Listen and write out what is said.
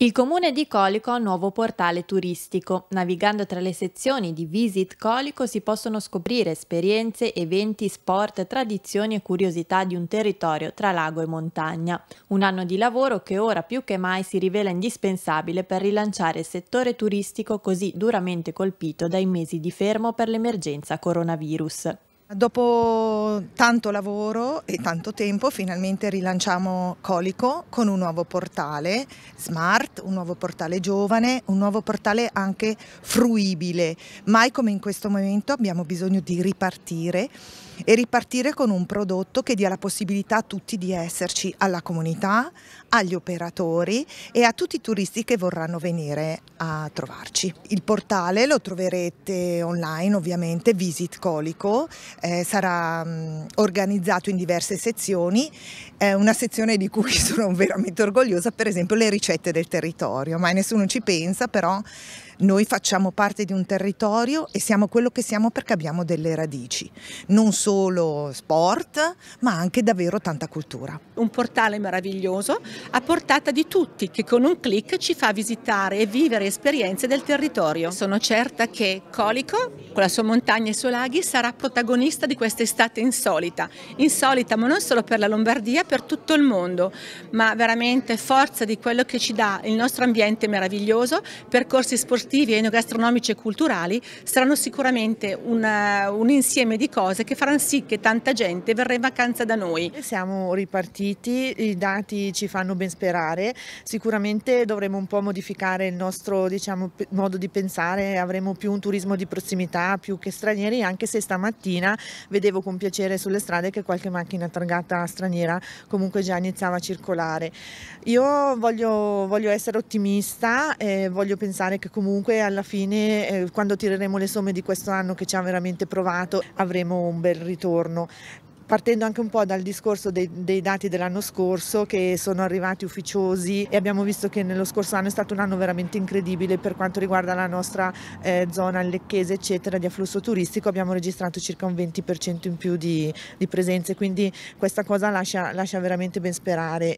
Il comune di Colico ha un nuovo portale turistico. Navigando tra le sezioni di Visit Colico si possono scoprire esperienze, eventi, sport, tradizioni e curiosità di un territorio tra lago e montagna. Un anno di lavoro che ora più che mai si rivela indispensabile per rilanciare il settore turistico così duramente colpito dai mesi di fermo per l'emergenza coronavirus. Dopo tanto lavoro e tanto tempo finalmente rilanciamo Colico con un nuovo portale smart, un nuovo portale giovane, un nuovo portale anche fruibile. Mai come in questo momento abbiamo bisogno di ripartire e ripartire con un prodotto che dia la possibilità a tutti di esserci, alla comunità, agli operatori e a tutti i turisti che vorranno venire a trovarci. Il portale lo troverete online ovviamente, Visit Colico, eh, sarà mh, mm, organizzato in diverse sezioni, eh, una sezione di cui sono veramente orgogliosa, per esempio le ricette del territorio, mai nessuno ci pensa però noi facciamo parte di un territorio e siamo quello che siamo perché abbiamo delle radici, non solo sport, ma anche davvero tanta cultura. Un portale meraviglioso a portata di tutti che con un clic ci fa visitare e vivere esperienze del territorio. Sono certa che Colico, con la sua montagna e i suoi laghi, sarà protagonista di questa estate insolita. Insolita ma non solo per la Lombardia, per tutto il mondo, ma veramente forza di quello che ci dà il nostro ambiente meraviglioso, percorsi sportivi sportivi, enogastronomici e culturali saranno sicuramente una, eh, un insieme di cose che faranno sì che tanta gente verrà in vacanza da noi. Siamo ripartiti, i dati ci fanno ben sperare, sicuramente dovremo un po' modificare il nostro diciamo, modo di pensare, avremo più un turismo di prossimità più che stranieri, anche se stamattina vedevo con piacere sulle strade che qualche macchina targata straniera comunque già iniziava a circolare. Io voglio, voglio essere ottimista, eh, voglio pensare che comunque comunque alla fine eh, quando tireremo le somme di questo anno che ci ha veramente provato avremo un bel ritorno partendo anche un po' dal discorso dei, dei dati dell'anno scorso che sono arrivati ufficiosi e abbiamo visto che nello scorso anno è stato un anno veramente incredibile per quanto riguarda la nostra eh, zona lecchese eccetera di afflusso turistico abbiamo registrato circa un 20% in più di, di presenze quindi questa cosa lascia, lascia veramente ben sperare